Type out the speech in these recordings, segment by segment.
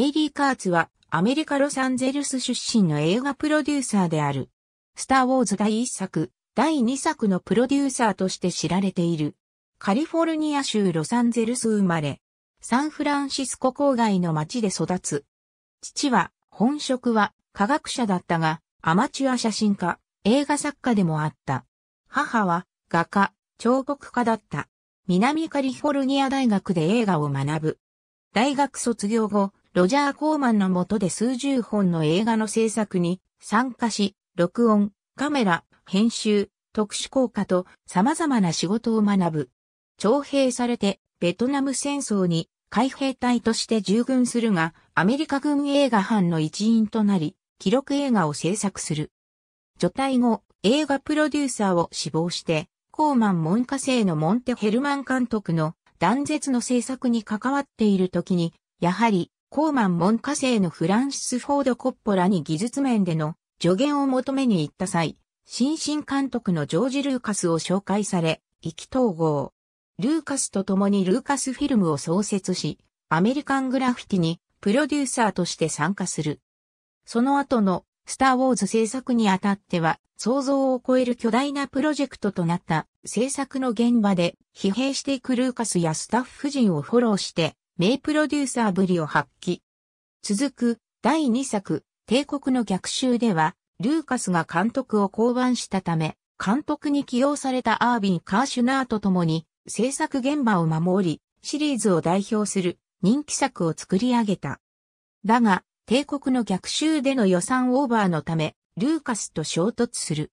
ジイリー・カーツはアメリカ・ロサンゼルス出身の映画プロデューサーである。スター・ウォーズ第1作、第2作のプロデューサーとして知られている。カリフォルニア州ロサンゼルス生まれ、サンフランシスコ郊外の町で育つ。父は、本職は科学者だったが、アマチュア写真家、映画作家でもあった。母は、画家、彫刻家だった。南カリフォルニア大学で映画を学ぶ。大学卒業後、ロジャー・コーマンの下で数十本の映画の制作に参加し、録音、カメラ、編集、特殊効果と様々な仕事を学ぶ。徴兵されてベトナム戦争に海兵隊として従軍するが、アメリカ軍映画班の一員となり、記録映画を制作する。除隊後、映画プロデューサーを志望して、コーマン文化生のモンテ・ヘルマン監督の断絶の制作に関わっている時に、やはりコーマン門下生のフランシス・フォード・コッポラに技術面での助言を求めに行った際、新進監督のジョージ・ルーカスを紹介され、意気投合。ルーカスと共にルーカスフィルムを創設し、アメリカングラフィティにプロデューサーとして参加する。その後のスター・ウォーズ制作にあたっては、想像を超える巨大なプロジェクトとなった制作の現場で疲弊していくルーカスやスタッフ陣をフォローして、名プロデューサーぶりを発揮。続く第2作、帝国の逆襲では、ルーカスが監督を降板したため、監督に起用されたアービン・カーシュナーと共に、制作現場を守り、シリーズを代表する人気作を作り上げた。だが、帝国の逆襲での予算オーバーのため、ルーカスと衝突する。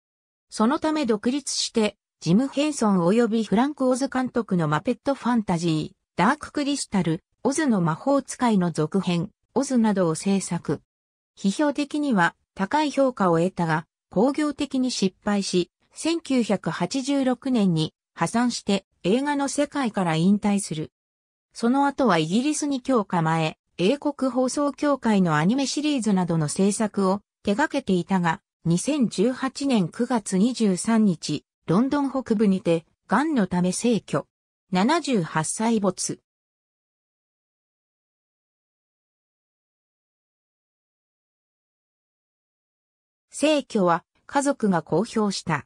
そのため独立して、ジム・ヘイソン及びフランク・オズ監督のマペット・ファンタジー、ダーク・クリスタル、オズの魔法使いの続編、オズなどを制作。批評的には高い評価を得たが、工業的に失敗し、1986年に破産して映画の世界から引退する。その後はイギリスに強化前、英国放送協会のアニメシリーズなどの制作を手掛けていたが、2018年9月23日、ロンドン北部にて、癌のため逝去。78歳没。逝去は家族が公表した。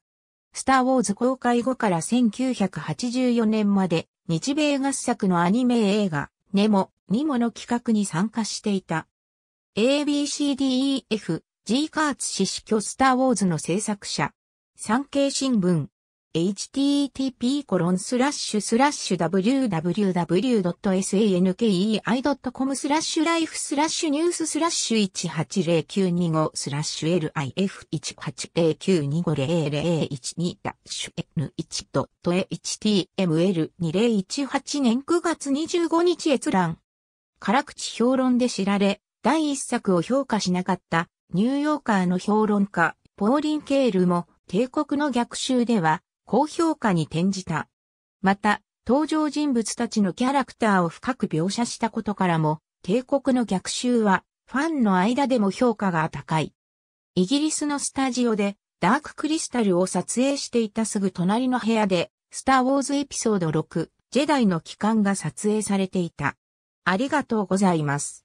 スター・ウォーズ公開後から1984年まで日米合作のアニメ映画、ネモ、ニモの企画に参加していた。ABCDEF、G カーツ氏死去スター・ウォーズの制作者。産経新聞、http://www.sankei.com スラッシュライフスラッシュニューススラッシュ180925スラッシュ l i f 1 8 0 9 2 5 0 0 1ダッシュ N1.html2018 年9月25日閲覧。辛口評論で知られ、第一作を評価しなかったニューヨーカーの評論家、ポーリン・ケールも帝国の逆襲では高評価に転じた。また、登場人物たちのキャラクターを深く描写したことからも、帝国の逆襲はファンの間でも評価が高い。イギリスのスタジオでダーククリスタルを撮影していたすぐ隣の部屋で、スター・ウォーズエピソード6、ジェダイの帰還が撮影されていた。ありがとうございます。